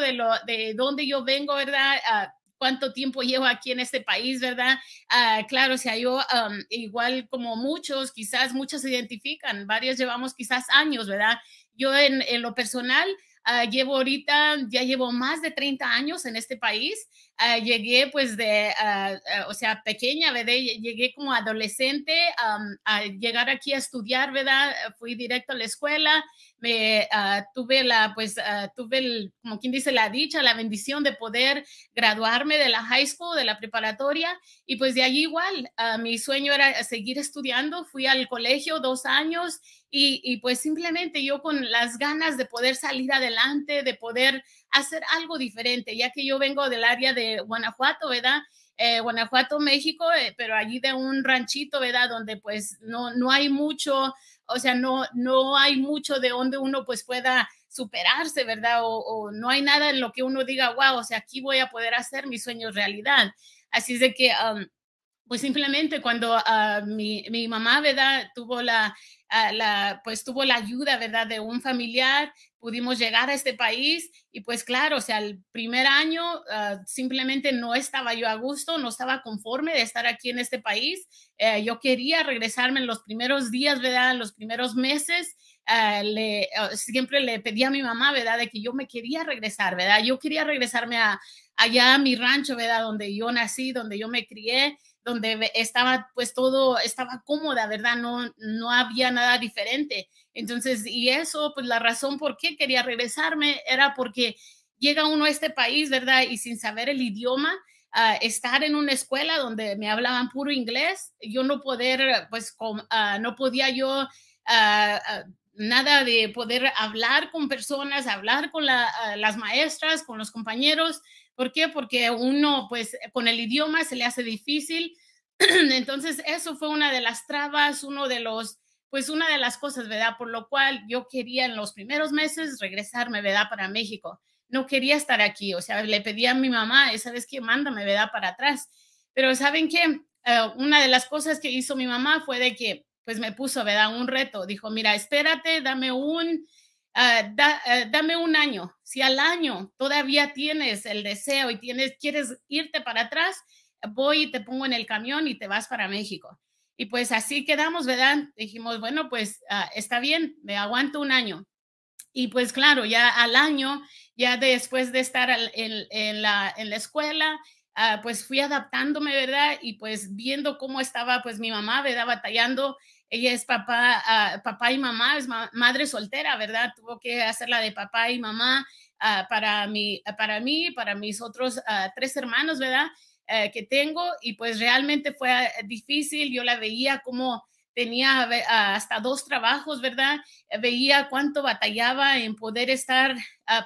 de, lo, de dónde yo vengo, ¿verdad? Ah, cuánto tiempo llevo aquí en este país, ¿verdad? Ah, claro, o sea, yo igual como muchos, quizás muchos se identifican, varios llevamos quizás años, ¿verdad? Yo en lo personal, Ah, llevo ahorita, ya llevo más de 30 años en este país. Ah, llegué pues de, ah, o sea, pequeña, ¿verdad? Llegué como adolescente a llegar aquí a estudiar, ¿verdad? Fui directo a la escuela, me tuve la, pues, tuve el, como quien dice, la dicha, la bendición de poder graduarme de la high school, de la preparatoria, y pues de allí igual, mi sueño era seguir estudiando, fui al colegio dos años y, y pues simplemente yo con las ganas de poder salir adelante de poder hacer algo diferente, ya que yo vengo del área de Guanajuato, ¿verdad? Eh, Guanajuato, México, eh, pero allí de un ranchito, ¿verdad? Donde pues no, no hay mucho, o sea, no, no hay mucho de donde uno pues pueda superarse, ¿verdad? O, no hay nada en lo que uno diga, wow, o sea, aquí voy a poder hacer mis sueños realidad. Así es de que... pues simplemente cuando ah, mi, mamá, ¿verdad? Tuvo la, ah, la, pues tuvo la ayuda, ¿verdad? De un familiar, pudimos llegar a este país y pues claro, o sea, el primer año ah, simplemente no estaba yo a gusto, no estaba conforme de estar aquí en este país. Eh, yo quería regresarme en los primeros días, ¿verdad? En los primeros meses. Ah, ah, siempre le pedí a mi mamá, ¿verdad? De que yo me quería regresar, ¿verdad? Yo quería regresarme a, allá mi rancho, ¿verdad? Donde yo nací, donde yo me crié, donde estaba pues todo, estaba cómoda, ¿verdad? No, no había nada diferente. Entonces, y eso, pues la razón por qué quería regresarme era porque llega uno a este país, ¿verdad? Y sin saber el idioma, estar en una escuela donde me hablaban puro inglés, yo no poder, pues, ah, no podía yo ah, ah, nada de poder hablar con personas, hablar con las maestras, con los compañeros. ¿Por qué? Porque uno, pues, con el idioma se le hace difícil. Entonces, eso fue una de las trabas, uno de los, pues, una de las cosas, ¿verdad? Por lo cual yo quería en los primeros meses regresarme, ¿verdad? Para México. No quería estar aquí, o sea, le pedía a mi mamá, ¿sabes qué? Mándame, ¿verdad? Para atrás. Pero, ¿saben qué? Eh, una de las cosas que hizo mi mamá fue de que pues me puso, ¿verdad? Un reto. Dijo, mira, espérate, dame un, ah, ah, dame un año. Si al año todavía tienes el deseo y tienes, quieres irte para atrás, voy y te pongo en el camión y te vas para México. Y pues así quedamos, ¿verdad? Dijimos, bueno, pues ah, está bien, me aguanto un año. Y pues claro, ya al año, ya después de estar en la escuela, Ah, pues fui adaptándome, ¿verdad? Y pues viendo cómo estaba pues mi mamá, ¿verdad? Batallando. Ella es papá, ah, papá y mamá, es madre soltera, ¿verdad? Tuvo que hacerla de papá y mamá ah, para, mi, para mí, para mis otros tres hermanos, ¿verdad? Eh, que tengo y pues realmente fue difícil. Yo la veía como tenía hasta dos trabajos, ¿verdad? Eh, veía cuánto batallaba en poder estar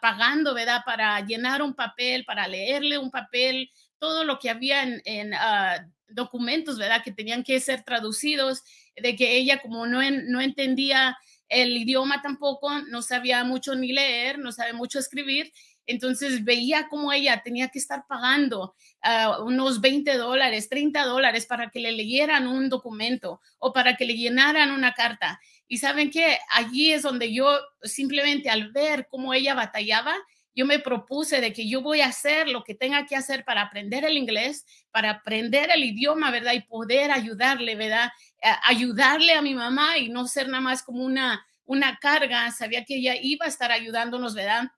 pagando, ¿verdad? Para llenar un papel, para leerle un papel todo lo que había en, ah, documentos, ¿verdad? Que tenían que ser traducidos, de que ella como no, entendía el idioma tampoco, no sabía mucho ni leer, no sabía mucho escribir, entonces veía como ella tenía que estar pagando ah, unos 20 dólares, 30 dólares para que le leyeran un documento o para que le llenaran una carta. Y saben que allí es donde yo simplemente al ver cómo ella batallaba, yo me propuse de que yo voy a hacer lo que tenga que hacer para aprender el inglés, para aprender el idioma, ¿verdad? Y poder ayudarle, ¿verdad? ayudarle a mi mamá y no ser nada más como una, una carga. Sabía que ella iba a estar ayudándonos, ¿verdad?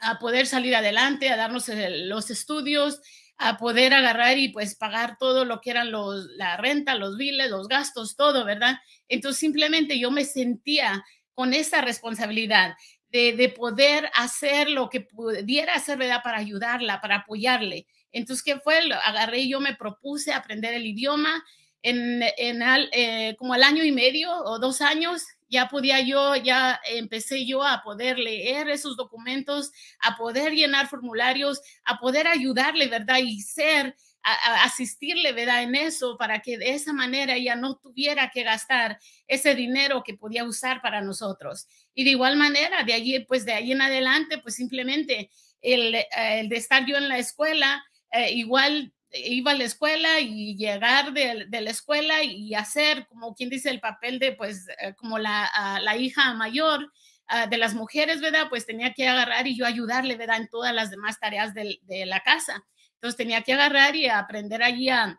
A poder salir adelante, a darnos los estudios, a poder agarrar y pues pagar todo lo que eran los, la renta, los biles, los gastos, todo, ¿verdad? Entonces simplemente yo me sentía con esa responsabilidad de, poder hacer lo que pudiera hacer, ¿verdad? Para ayudarla, para apoyarle. Entonces, ¿qué fue? Lo agarré yo me propuse aprender el idioma. En, en al, eh, como al año y medio o dos años, ya podía yo, ya empecé yo a poder leer esos documentos, a poder llenar formularios, a poder ayudarle, ¿verdad? Y ser, a, asistirle, ¿verdad? En eso, para que de esa manera ella no tuviera que gastar ese dinero que podía usar para nosotros. Y de igual manera, de allí, pues de ahí en adelante, pues simplemente el, eh, el de estar yo en la escuela, eh, igual iba a la escuela y llegar de, la escuela y hacer, como quien dice, el papel de, pues, eh, como la, la hija mayor ah, de las mujeres, ¿verdad? Pues tenía que agarrar y yo ayudarle, ¿verdad? En todas las demás tareas de, la casa. Entonces tenía que agarrar y aprender allí a,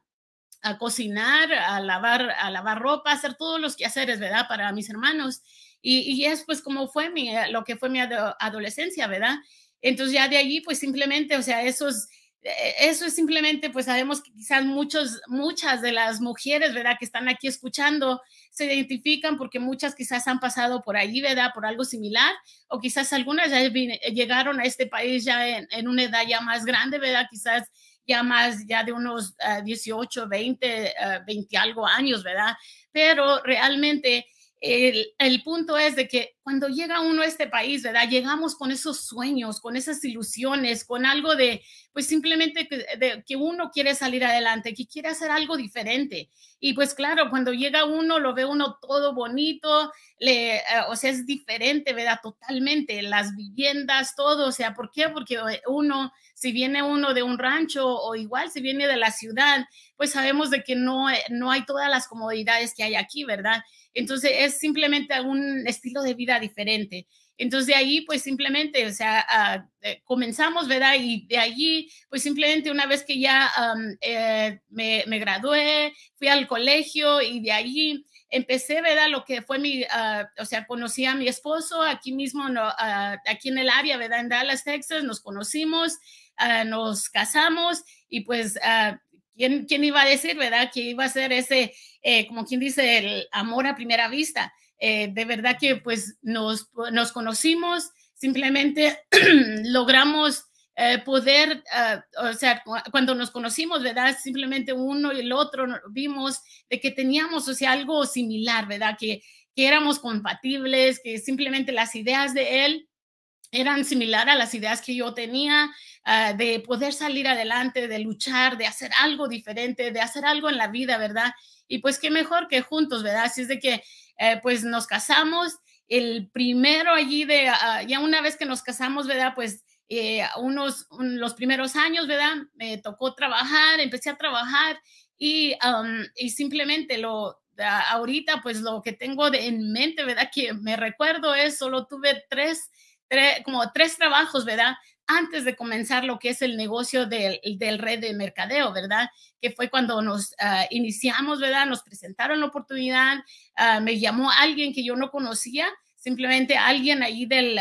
a cocinar, a lavar, a lavar ropa, hacer todos los quehaceres, ¿verdad? Para mis hermanos. Y, y es pues como fue mi, eh, lo que fue mi adolescencia, ¿verdad? Entonces ya de allí pues simplemente, o sea, esos eh, eso es simplemente, pues sabemos que quizás muchos, muchas de las mujeres, ¿verdad?, que están aquí escuchando, se identifican porque muchas quizás han pasado por allí, ¿verdad?, por algo similar, o quizás algunas ya llegaron a este país ya en, una edad ya más grande, ¿verdad?, quizás ya más, ya de unos 18, 20, 20 algo años, ¿verdad? Pero realmente el, punto es de que cuando llega uno a este país, ¿verdad? Llegamos con esos sueños, con esas ilusiones, con algo de, pues simplemente que, uno quiere salir adelante, que quiere hacer algo diferente. Y pues claro, cuando llega uno, lo ve uno todo bonito, eh, o sea, es diferente, ¿verdad? Totalmente, las viviendas, todo, o sea, ¿por qué? Porque eh, uno si viene uno de un rancho o igual si viene de la ciudad, pues sabemos de que no, eh, no hay todas las comodidades que hay aquí, ¿verdad? Entonces es simplemente un estilo de vida diferente. Entonces de ahí, pues simplemente, o sea, ah, eh, comenzamos, ¿verdad? Y de allí, pues simplemente una vez que ya eh, me, gradué, fui al colegio y de allí empecé, ¿verdad? Lo que fue mi, ah, o sea, conocí a mi esposo aquí mismo, ah, aquí en el área, ¿verdad? En Dallas, Texas, nos conocimos Ah, nos casamos y pues, ah, ¿quién, ¿quién, iba a decir, verdad? Que iba a ser ese, eh, como quien dice, el amor a primera vista. Eh, de verdad que pues nos, nos conocimos, simplemente logramos eh, poder, ah, o sea, cuando nos conocimos, ¿verdad? Simplemente uno y el otro vimos de que teníamos, o sea, algo similar, ¿verdad? Que, que éramos compatibles, que simplemente las ideas de él eran similar a las ideas que yo tenía ah, de poder salir adelante, de luchar, de hacer algo diferente, de hacer algo en la vida, ¿verdad? Y pues qué mejor que juntos, ¿verdad? Así es de que eh, pues nos casamos, el primero allí de, ah, ya una vez que nos casamos, ¿verdad? Pues eh, unos, los primeros años, ¿verdad? Me tocó trabajar, empecé a trabajar y, y simplemente lo, ah, ahorita pues lo que tengo en mente, ¿verdad? Que me recuerdo es, solo tuve tres como tres trabajos, ¿verdad? Antes de comenzar lo que es el negocio del, del red de mercadeo, ¿verdad? Que fue cuando nos ah, iniciamos, ¿verdad? Nos presentaron la oportunidad, ah, me llamó alguien que yo no conocía, simplemente alguien ahí del...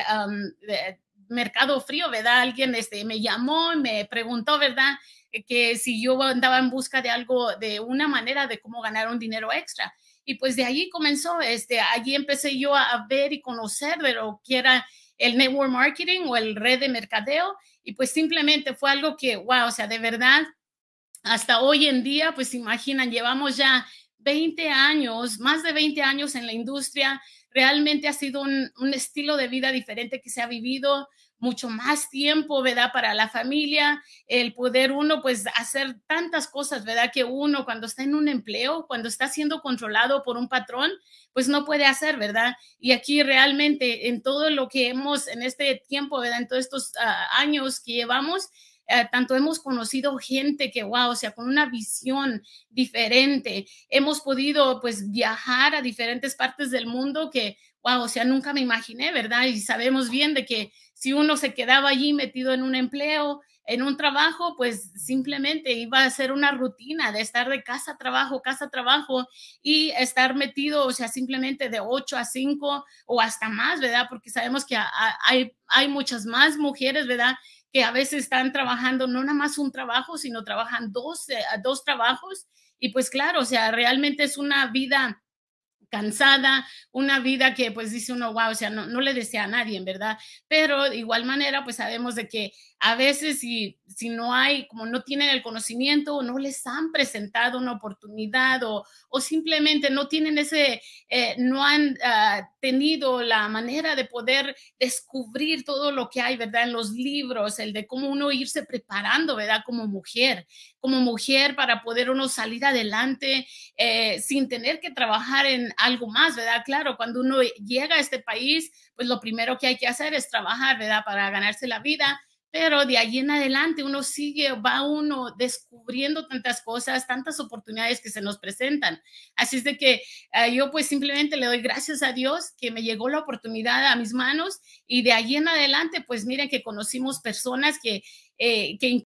mercado frío, ¿verdad? Alguien este, me llamó, y me preguntó, ¿verdad? Eh, que si yo andaba en busca de algo, de una manera de cómo ganar un dinero extra. Y pues de allí comenzó, este, allí empecé yo a ver y conocer pero lo que era el network marketing o el red de mercadeo y pues simplemente fue algo que, wow, o sea, de verdad, hasta hoy en día, pues imaginan, llevamos ya 20 años, más de 20 años en la industria, realmente ha sido un, un estilo de vida diferente que se ha vivido, mucho más tiempo, ¿verdad? Para la familia, el poder uno, pues, hacer tantas cosas, ¿verdad? Que uno cuando está en un empleo, cuando está siendo controlado por un patrón, pues no puede hacer, ¿verdad? Y aquí realmente en todo lo que hemos en este tiempo, ¿verdad? En todos estos ah, años que llevamos, eh, tanto hemos conocido gente que, wow, o sea, con una visión diferente, hemos podido pues viajar a diferentes partes del mundo que, wow, o sea, nunca me imaginé, ¿verdad? Y sabemos bien de que si uno se quedaba allí metido en un empleo, en un trabajo, pues simplemente iba a ser una rutina de estar de casa a trabajo, casa a trabajo y estar metido, o sea, simplemente de 8 a 5 o hasta más, ¿verdad? Porque sabemos que hay, hay muchas más mujeres, ¿verdad? que a veces están trabajando no nada más un trabajo, sino trabajan dos, eh, dos trabajos. Y pues claro, o sea, realmente es una vida cansada, una vida que pues dice uno, wow, o sea, no, no le desea a nadie, en verdad, pero de igual manera pues sabemos de que a veces si, si no hay, como no tienen el conocimiento o no les han presentado una oportunidad o, simplemente no tienen ese, eh, no han ah, tenido la manera de poder descubrir todo lo que hay, ¿verdad? En los libros, el de cómo uno irse preparando, ¿verdad? Como mujer, como mujer para poder uno salir adelante eh, sin tener que trabajar en algo más, ¿verdad? Claro, cuando uno llega a este país, pues lo primero que hay que hacer es trabajar, ¿verdad? Para ganarse la vida, pero de allí en adelante uno sigue, va uno descubriendo tantas cosas, tantas oportunidades que se nos presentan. Así es de que eh, yo pues simplemente le doy gracias a Dios que me llegó la oportunidad a mis manos y de allí en adelante pues miren que conocimos personas que, eh, que